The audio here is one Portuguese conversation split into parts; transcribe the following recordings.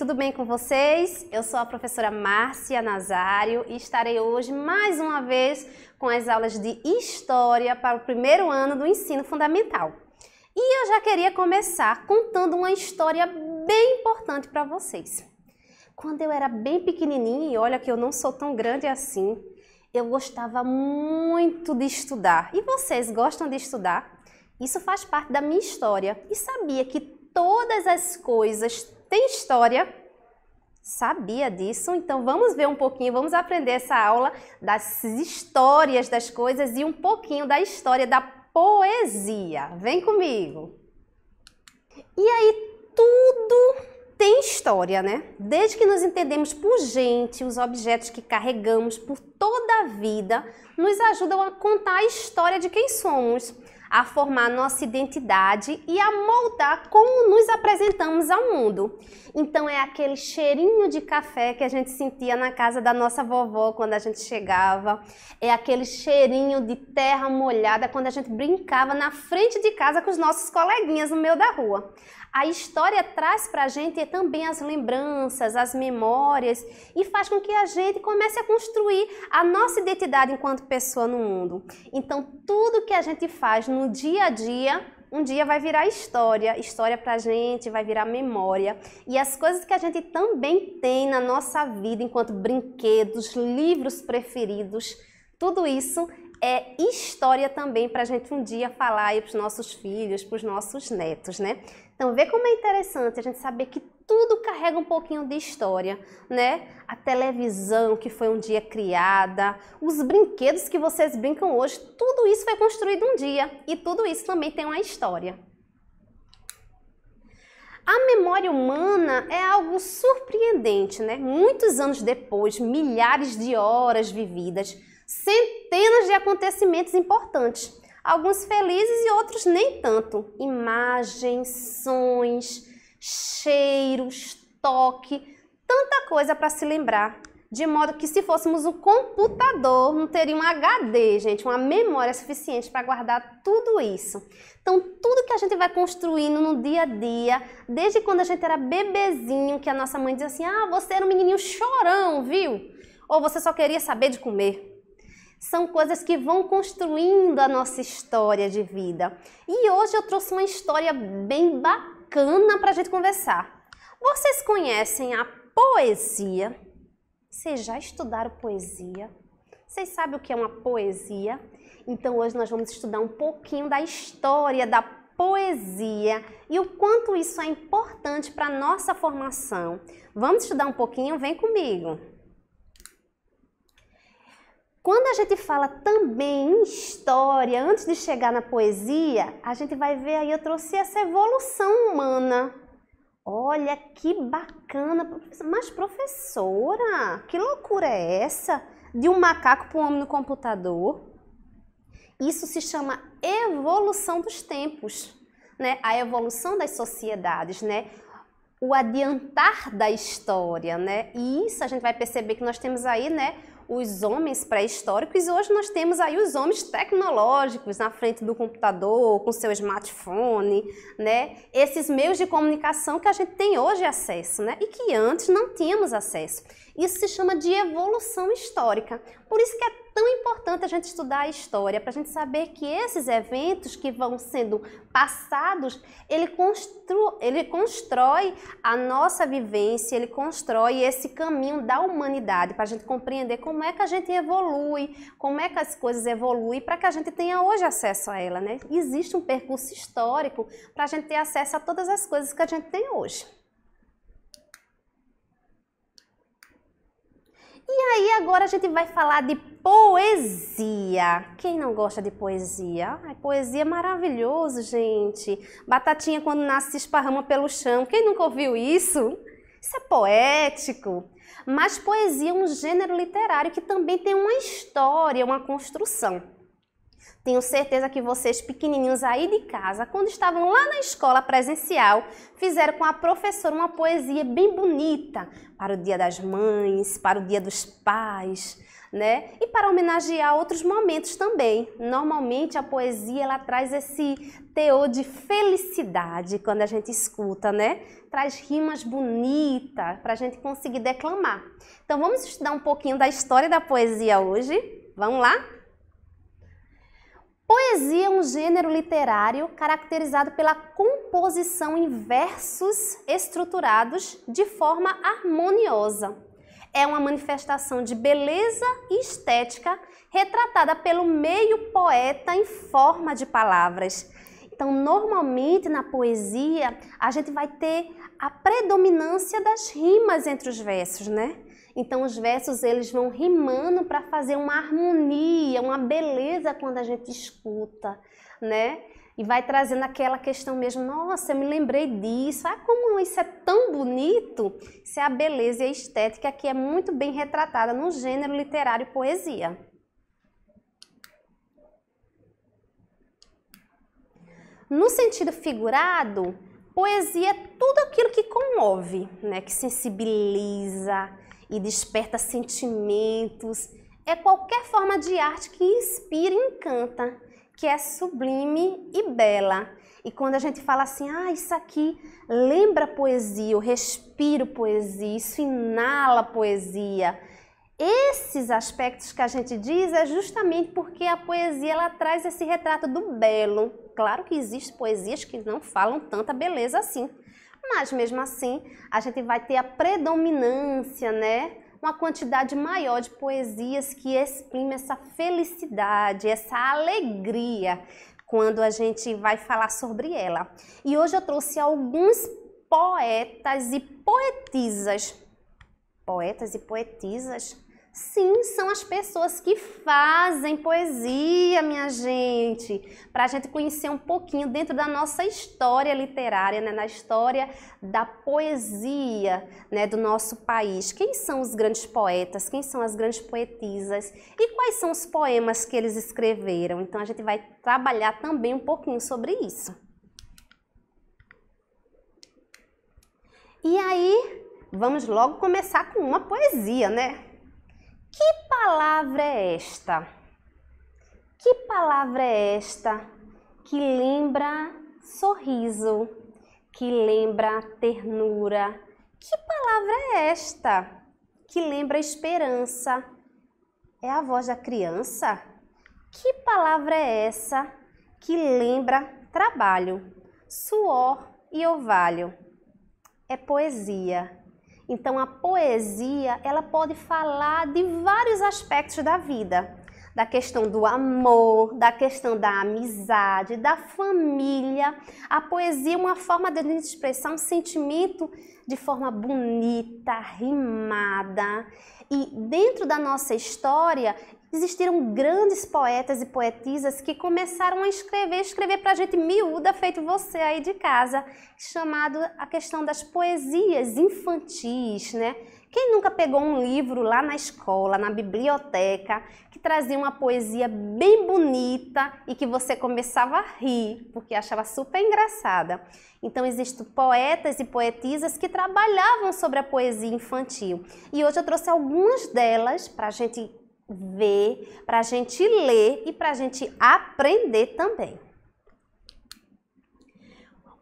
tudo bem com vocês? Eu sou a professora Márcia Nazário e estarei hoje mais uma vez com as aulas de História para o primeiro ano do ensino fundamental. E eu já queria começar contando uma história bem importante para vocês. Quando eu era bem pequenininha, e olha que eu não sou tão grande assim, eu gostava muito de estudar. E vocês gostam de estudar? Isso faz parte da minha história. E sabia que todas as coisas, tem história. Sabia disso? Então vamos ver um pouquinho, vamos aprender essa aula das histórias das coisas e um pouquinho da história da poesia. Vem comigo. E aí tudo tem história, né? Desde que nos entendemos por gente, os objetos que carregamos por toda a vida nos ajudam a contar a história de quem somos a formar nossa identidade e a moldar como nos apresentamos ao mundo. Então é aquele cheirinho de café que a gente sentia na casa da nossa vovó quando a gente chegava, é aquele cheirinho de terra molhada quando a gente brincava na frente de casa com os nossos coleguinhas no meio da rua. A história traz para a gente também as lembranças, as memórias e faz com que a gente comece a construir a nossa identidade enquanto pessoa no mundo. Então, tudo que a gente faz no dia a dia um dia vai virar história, história para a gente, vai virar memória. E as coisas que a gente também tem na nossa vida, enquanto brinquedos, livros preferidos, tudo isso é história também para a gente um dia falar para os nossos filhos, para os nossos netos, né? Então, vê como é interessante a gente saber que tudo carrega um pouquinho de história, né? A televisão que foi um dia criada, os brinquedos que vocês brincam hoje, tudo isso foi construído um dia e tudo isso também tem uma história. A memória humana é algo surpreendente, né? Muitos anos depois, milhares de horas vividas, centenas de acontecimentos importantes alguns felizes e outros nem tanto. Imagens, sons, cheiros, toque, tanta coisa para se lembrar. De modo que se fôssemos um computador, não teria um HD, gente, uma memória suficiente para guardar tudo isso. Então, tudo que a gente vai construindo no dia a dia, desde quando a gente era bebezinho, que a nossa mãe dizia assim: "Ah, você era um menininho chorão, viu? Ou você só queria saber de comer?" São coisas que vão construindo a nossa história de vida. E hoje eu trouxe uma história bem bacana para a gente conversar. Vocês conhecem a poesia? Vocês já estudaram poesia? Vocês sabem o que é uma poesia? Então hoje nós vamos estudar um pouquinho da história da poesia e o quanto isso é importante para a nossa formação. Vamos estudar um pouquinho? Vem comigo! Quando a gente fala também em história, antes de chegar na poesia, a gente vai ver aí, eu trouxe essa evolução humana. Olha que bacana, mas professora, que loucura é essa? De um macaco para um homem no computador? Isso se chama evolução dos tempos, né? A evolução das sociedades, né? O adiantar da história, né? E isso a gente vai perceber que nós temos aí, né? os homens pré-históricos e hoje nós temos aí os homens tecnológicos na frente do computador, com seu smartphone, né? Esses meios de comunicação que a gente tem hoje acesso, né? E que antes não tínhamos acesso. Isso se chama de evolução histórica. Por isso que é tão importante a gente estudar a história, para a gente saber que esses eventos que vão sendo passados, ele, constru, ele constrói a nossa vivência, ele constrói esse caminho da humanidade, para a gente compreender como é que a gente evolui, como é que as coisas evoluem, para que a gente tenha hoje acesso a ela. Né? Existe um percurso histórico para a gente ter acesso a todas as coisas que a gente tem hoje. E aí agora a gente vai falar de poesia. Quem não gosta de poesia? Ai, poesia é maravilhoso, gente. Batatinha quando nasce se esparrama pelo chão. Quem nunca ouviu isso? Isso é poético. Mas poesia é um gênero literário que também tem uma história, uma construção. Tenho certeza que vocês, pequenininhos aí de casa, quando estavam lá na escola presencial, fizeram com a professora uma poesia bem bonita para o Dia das Mães, para o Dia dos Pais, né? E para homenagear outros momentos também. Normalmente a poesia ela traz esse teor de felicidade quando a gente escuta, né? Traz rimas bonitas para a gente conseguir declamar. Então vamos estudar um pouquinho da história da poesia hoje. Vamos lá? Poesia é um gênero literário caracterizado pela composição em versos estruturados de forma harmoniosa. É uma manifestação de beleza e estética retratada pelo meio poeta em forma de palavras. Então, normalmente na poesia, a gente vai ter a predominância das rimas entre os versos, né? Então os versos eles vão rimando para fazer uma harmonia, uma beleza quando a gente escuta, né? E vai trazendo aquela questão mesmo, nossa, eu me lembrei disso, ah, como isso é tão bonito! Isso é a beleza e a estética que é muito bem retratada no gênero literário e poesia. No sentido figurado, poesia é tudo aquilo que comove, né, que sensibiliza, e desperta sentimentos. É qualquer forma de arte que inspira e encanta, que é sublime e bela. E quando a gente fala assim, ah, isso aqui lembra poesia, eu respiro poesia, isso inala poesia. Esses aspectos que a gente diz é justamente porque a poesia ela traz esse retrato do belo. Claro que existem poesias que não falam tanta beleza assim, mas mesmo assim, a gente vai ter a predominância, né? Uma quantidade maior de poesias que exprime essa felicidade, essa alegria quando a gente vai falar sobre ela. E hoje eu trouxe alguns poetas e poetisas. Poetas e poetisas Sim, são as pessoas que fazem poesia, minha gente, para a gente conhecer um pouquinho dentro da nossa história literária, né, na história da poesia né, do nosso país. Quem são os grandes poetas? Quem são as grandes poetisas? E quais são os poemas que eles escreveram? Então a gente vai trabalhar também um pouquinho sobre isso. E aí, vamos logo começar com uma poesia, né? Que palavra é esta? Que palavra é esta que lembra sorriso, que lembra ternura? Que palavra é esta que lembra esperança? É a voz da criança? Que palavra é essa que lembra trabalho, suor e orvalho? É poesia então a poesia, ela pode falar de vários aspectos da vida, da questão do amor, da questão da amizade, da família. A poesia é uma forma de expressar um sentimento de forma bonita, rimada. E dentro da nossa história existiram grandes poetas e poetisas que começaram a escrever, escrever para a gente miúda, feito você aí de casa, chamado a questão das poesias infantis, né? Quem nunca pegou um livro lá na escola, na biblioteca, trazia uma poesia bem bonita e que você começava a rir, porque achava super engraçada. Então existem poetas e poetisas que trabalhavam sobre a poesia infantil. E hoje eu trouxe algumas delas para a gente ver, para a gente ler e para a gente aprender também.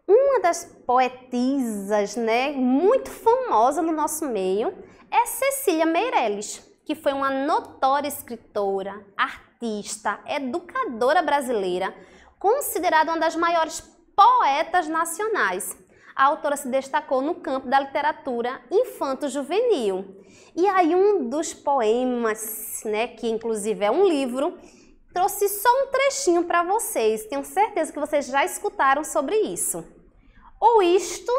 Uma das poetisas, né, muito famosa no nosso meio, é Cecília Meirelles que foi uma notória escritora, artista, educadora brasileira, considerada uma das maiores poetas nacionais. A autora se destacou no campo da literatura infanto-juvenil. E aí um dos poemas, né, que inclusive é um livro, trouxe só um trechinho para vocês. Tenho certeza que vocês já escutaram sobre isso. Ou isto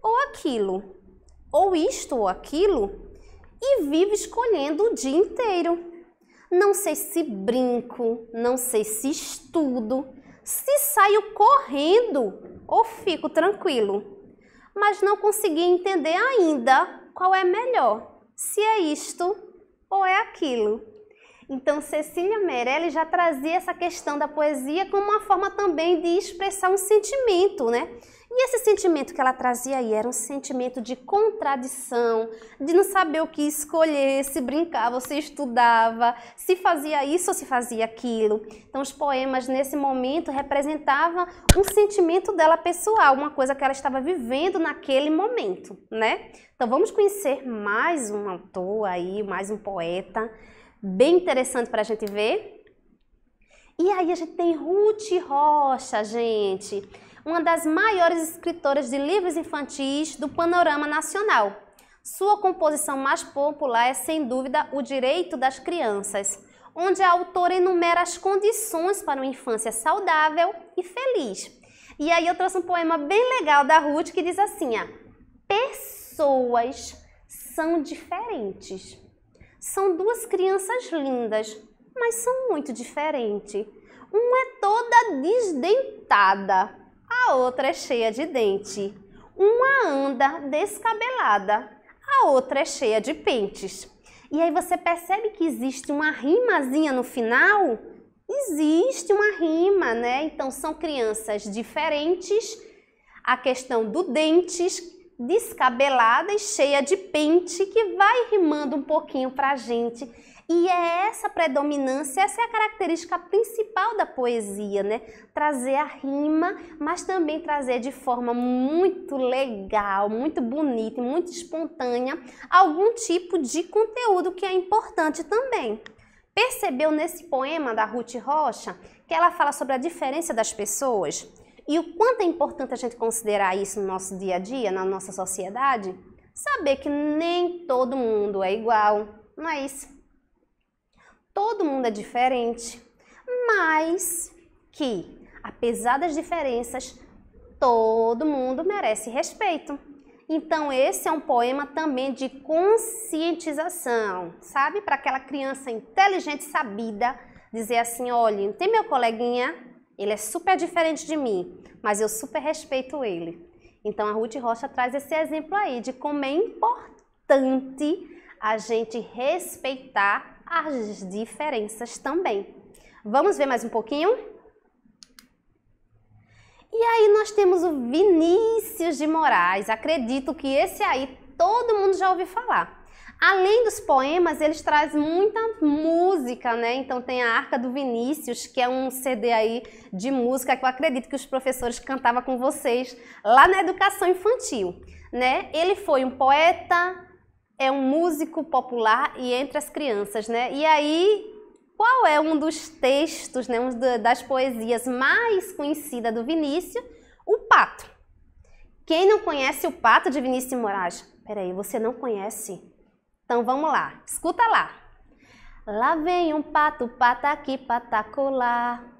ou aquilo. Ou isto ou aquilo e vivo escolhendo o dia inteiro. Não sei se brinco, não sei se estudo, se saio correndo ou fico tranquilo. Mas não consegui entender ainda qual é melhor, se é isto ou é aquilo. Então Cecília Meirelli já trazia essa questão da poesia como uma forma também de expressar um sentimento, né? E esse sentimento que ela trazia aí era um sentimento de contradição, de não saber o que escolher, se brincava, se estudava, se fazia isso ou se fazia aquilo. Então, os poemas nesse momento representavam um sentimento dela pessoal, uma coisa que ela estava vivendo naquele momento, né? Então, vamos conhecer mais um autor aí, mais um poeta, bem interessante para a gente ver. E aí a gente tem Ruth Rocha, gente uma das maiores escritoras de livros infantis do panorama nacional. Sua composição mais popular é, sem dúvida, O Direito das Crianças, onde a autora enumera as condições para uma infância saudável e feliz. E aí eu trouxe um poema bem legal da Ruth que diz assim: ó, Pessoas são diferentes. São duas crianças lindas, mas são muito diferentes. Uma é toda desdentada, a outra é cheia de dente. Uma anda descabelada, a outra é cheia de pentes. E aí você percebe que existe uma rimazinha no final? Existe uma rima, né? Então são crianças diferentes. A questão do dentes descabelada e cheia de pente que vai rimando um pouquinho pra gente e é essa predominância, essa é a característica principal da poesia, né? Trazer a rima, mas também trazer de forma muito legal, muito bonita e muito espontânea algum tipo de conteúdo que é importante também. Percebeu nesse poema da Ruth Rocha que ela fala sobre a diferença das pessoas e o quanto é importante a gente considerar isso no nosso dia a dia, na nossa sociedade? Saber que nem todo mundo é igual, não é isso? todo mundo é diferente, mas que, apesar das diferenças, todo mundo merece respeito. Então, esse é um poema também de conscientização, sabe? Para aquela criança inteligente, sabida, dizer assim: olha, tem meu coleguinha, ele é super diferente de mim, mas eu super respeito ele. Então, a Ruth Rocha traz esse exemplo aí de como é importante a gente respeitar as diferenças também. Vamos ver mais um pouquinho? E aí nós temos o Vinícius de Moraes. Acredito que esse aí todo mundo já ouviu falar. Além dos poemas, eles trazem muita música, né? Então tem a Arca do Vinícius, que é um CD aí de música que eu acredito que os professores cantavam com vocês lá na educação infantil, né? Ele foi um poeta, é um músico popular e entre as crianças, né? E aí, qual é um dos textos, né, um das poesias mais conhecida do Vinícius? O Pato. Quem não conhece o Pato de Vinícius Moraes? Peraí, você não conhece? Então vamos lá, escuta lá. Lá vem um pato, pata aqui, pata colar.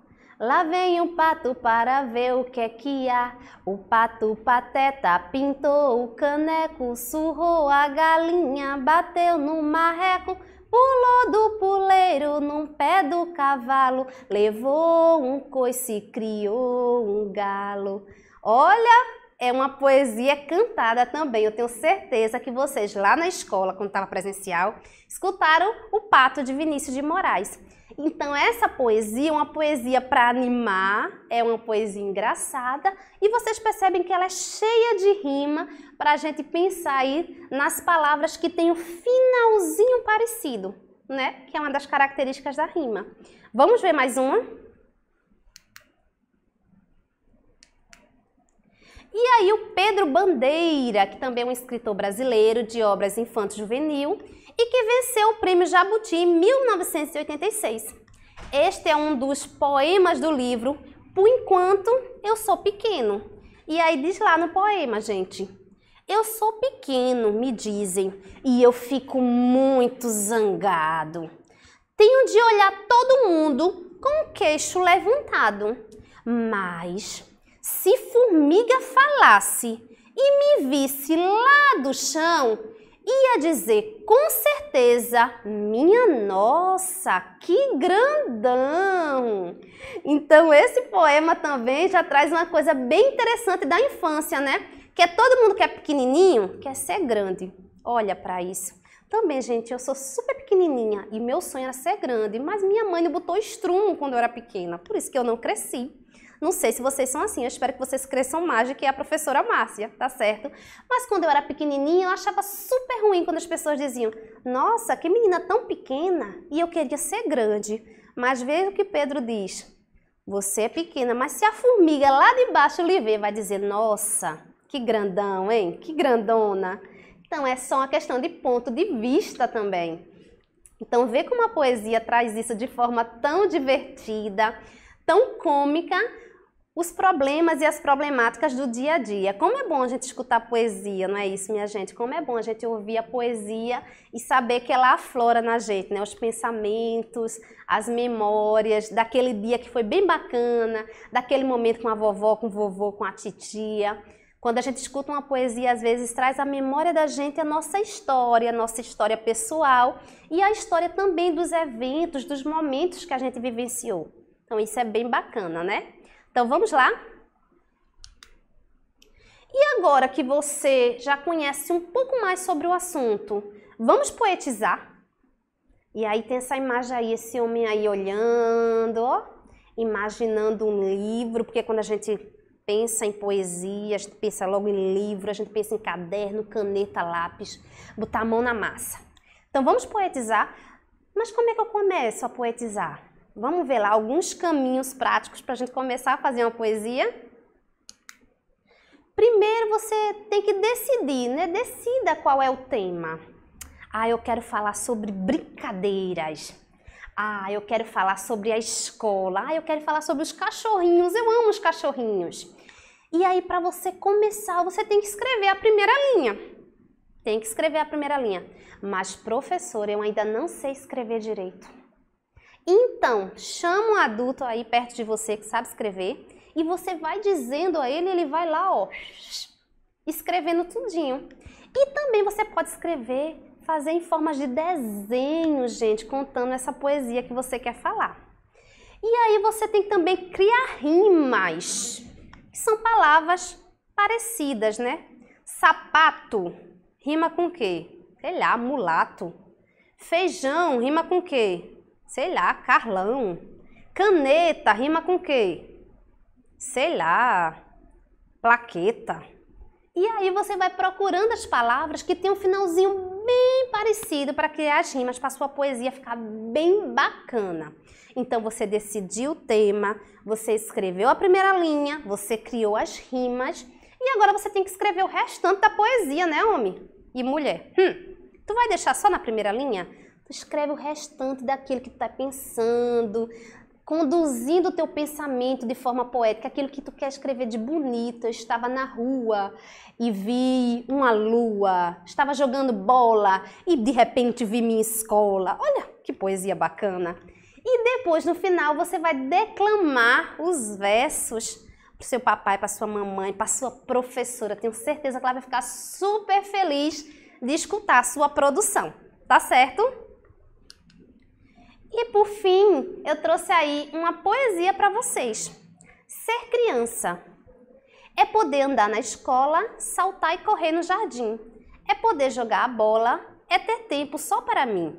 Lá vem um pato para ver o que é que há. O pato pateta pintou o caneco, surrou a galinha, bateu no marreco, pulou do puleiro num pé do cavalo, levou um coice, criou um galo. Olha, é uma poesia cantada também. Eu tenho certeza que vocês lá na escola, quando estava presencial, escutaram o Pato de Vinícius de Moraes. Então essa poesia é uma poesia para animar, é uma poesia engraçada e vocês percebem que ela é cheia de rima para a gente pensar aí nas palavras que tem um finalzinho parecido, né? Que é uma das características da rima. Vamos ver mais uma? E aí o Pedro Bandeira, que também é um escritor brasileiro de obras infanto-juvenil, e que venceu o Prêmio Jabuti em 1986. Este é um dos poemas do livro Por Enquanto Eu Sou Pequeno. E aí diz lá no poema, gente. Eu sou pequeno, me dizem, e eu fico muito zangado. Tenho de olhar todo mundo com o queixo levantado. Mas se formiga falasse e me visse lá do chão, ia dizer com certeza: minha nossa, que grandão! Então, esse poema também já traz uma coisa bem interessante da infância, né? Que é todo mundo que é pequenininho quer ser grande. Olha para isso. Também, gente, eu sou super pequenininha e meu sonho era ser grande, mas minha mãe me botou estrumo quando eu era pequena, por isso que eu não cresci. Não sei se vocês são assim, eu espero que vocês cresçam mais do que a professora Márcia, tá certo? Mas quando eu era pequenininha, eu achava super ruim quando as pessoas diziam: Nossa, que menina tão pequena e eu queria ser grande. Mas veja o que Pedro diz: Você é pequena, mas se a formiga lá de baixo lhe ver, vai dizer: Nossa, que grandão, hein? Que grandona. Então é só uma questão de ponto de vista também. Então vê como a poesia traz isso de forma tão divertida, tão cômica os problemas e as problemáticas do dia a dia. Como é bom a gente escutar poesia, não é isso, minha gente? Como é bom a gente ouvir a poesia e saber que ela aflora na gente, né? Os pensamentos, as memórias daquele dia que foi bem bacana, daquele momento com a vovó, com o vovô, com a titia. Quando a gente escuta uma poesia, às vezes traz a memória da gente a nossa história, a nossa história pessoal e a história também dos eventos, dos momentos que a gente vivenciou. Então isso é bem bacana, né? Então vamos lá? E agora que você já conhece um pouco mais sobre o assunto, vamos poetizar? E aí tem essa imagem aí, esse homem aí olhando, ó, imaginando um livro, porque quando a gente pensa em poesia, a gente pensa logo em livro, a gente pensa em caderno, caneta, lápis, botar a mão na massa. Então vamos poetizar, mas como é que eu começo a poetizar? Vamos ver lá alguns caminhos práticos para a gente começar a fazer uma poesia? Primeiro você tem que decidir, né? Decida qual é o tema. Ah, eu quero falar sobre brincadeiras. Ah, eu quero falar sobre a escola. Ah, eu quero falar sobre os cachorrinhos. Eu amo os cachorrinhos. E aí, para você começar, você tem que escrever a primeira linha. Tem que escrever a primeira linha. Mas, professor, eu ainda não sei escrever direito. Então, chama um adulto aí perto de você que sabe escrever e você vai dizendo a ele, ele vai lá, ó, escrevendo tudinho. E também você pode escrever, fazer em formas de desenho, gente, contando essa poesia que você quer falar. E aí você tem que também criar rimas, que são palavras parecidas, né? Sapato rima com quê? Sei lá, mulato. Feijão rima com quê? Sei lá, Carlão. Caneta rima com quê? Sei lá, plaqueta. E aí você vai procurando as palavras que tem um finalzinho bem parecido para criar as rimas, para sua poesia ficar bem bacana. Então você decidiu o tema, você escreveu a primeira linha, você criou as rimas e agora você tem que escrever o restante da poesia, né, homem? E mulher? Hum, tu vai deixar só na primeira linha? Tu escreve o restante daquilo que tu está pensando, conduzindo o teu pensamento de forma poética, aquilo que tu quer escrever de bonito. Eu estava na rua e vi uma lua, estava jogando bola e de repente vi minha escola. Olha que poesia bacana! E depois, no final, você vai declamar os versos para seu papai, para sua mamãe, para sua professora. Tenho certeza que ela vai ficar super feliz de escutar a sua produção. Tá certo? E por fim, eu trouxe aí uma poesia para vocês. Ser criança é poder andar na escola, saltar e correr no jardim. É poder jogar a bola, é ter tempo só para mim.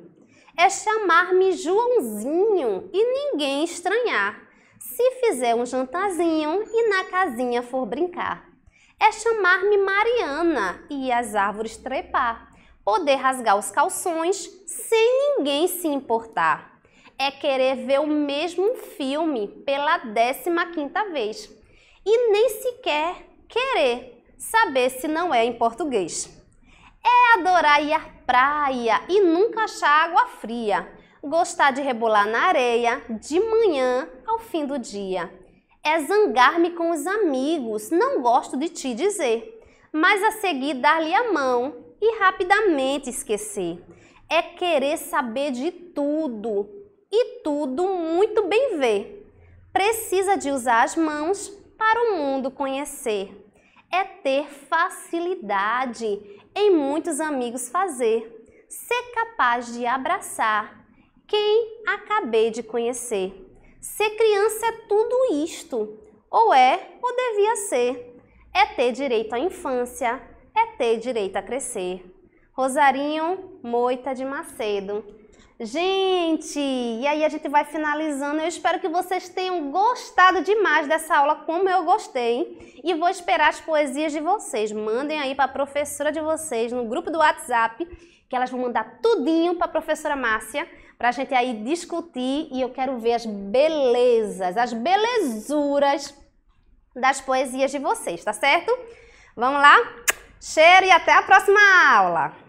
É chamar-me Joãozinho e ninguém estranhar. Se fizer um jantarzinho e na casinha for brincar. É chamar-me Mariana e as árvores trepar. Poder rasgar os calções sem ninguém se importar é querer ver o mesmo filme pela 15ª vez e nem sequer querer saber se não é em português. É adorar ir à praia e nunca achar água fria, gostar de rebolar na areia de manhã ao fim do dia. É zangar-me com os amigos, não gosto de te dizer, mas a seguir dar-lhe a mão e rapidamente esquecer. É querer saber de tudo, e tudo muito bem ver. Precisa de usar as mãos para o mundo conhecer. É ter facilidade em muitos amigos fazer, ser capaz de abraçar quem acabei de conhecer. Ser criança é tudo isto, ou é ou devia ser. É ter direito à infância, é ter direito a crescer. Rosarinho Moita de Macedo Gente, e aí a gente vai finalizando. Eu espero que vocês tenham gostado demais dessa aula, como eu gostei. E vou esperar as poesias de vocês. Mandem aí para a professora de vocês no grupo do WhatsApp, que elas vão mandar tudinho para a professora Márcia, para a gente aí discutir. E eu quero ver as belezas, as belezuras das poesias de vocês, tá certo? Vamos lá? Cheiro e até a próxima aula!